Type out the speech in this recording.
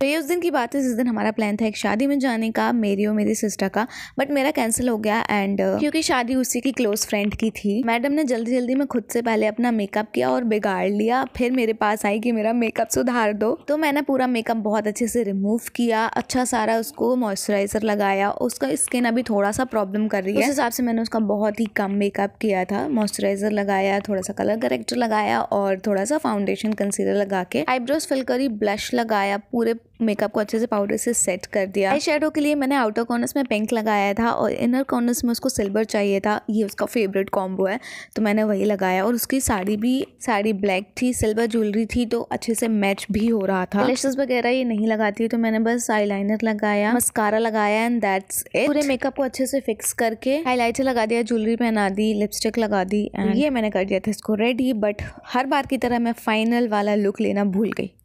तो ये उस दिन की बात है जिस दिन हमारा प्लान था एक शादी में जाने का मेरी और मेरी सिस्टर का बट मेरा कैंसिल हो गया एंड uh, क्योंकि शादी उसी की क्लोज फ्रेंड की थी मैडम ने जल्दी जल्दी में खुद से पहले अपना मेकअप किया और बिगाड़ लिया फिर मेरे पास आई कि मेरा मेकअप सुधार दो तो मैंने पूरा मेकअप बहुत अच्छे से रिमूव किया अच्छा सारा उसको मॉइस्चराइजर लगाया उसका स्किन अभी थोड़ा सा प्रॉब्लम कर रही है उस हिसाब से मैंने उसका बहुत ही कम मेकअप किया था मॉइस्चराइजर लगाया थोड़ा सा कलर करेक्टर लगाया और थोड़ा सा फाउंडेशन कंसीलर लगा के आईब्रोज फिल करी ब्लश लगाया पूरे मेकअप को अच्छे से पाउडर से सेट कर दिया आई शेडो के लिए मैंने आउटर कॉर्नर्स में पिंक लगाया था और इनर कॉर्नर्स में उसको सिल्वर चाहिए था ये उसका फेवरेट कॉम्बो है तो मैंने वही लगाया और उसकी साड़ी भी साड़ी ब्लैक थी सिल्वर ज्वेलरी थी तो अच्छे से मैच भी हो रहा था लेशेस वगैरह ये नहीं लगाती तो मैंने बस आई लगाया मस्कारा लगाया एंड दैट्स इट पूरे मेकअप को अच्छे से फिक्स करके हाईलाइटर लगा दिया ज्वेलरी पहना दी लिपस्टिक लगा दी एंड ये मैंने कर दिया था इसको रेडी बट हर बार की तरह मैं फाइनल वाला लुक लेना भूल गई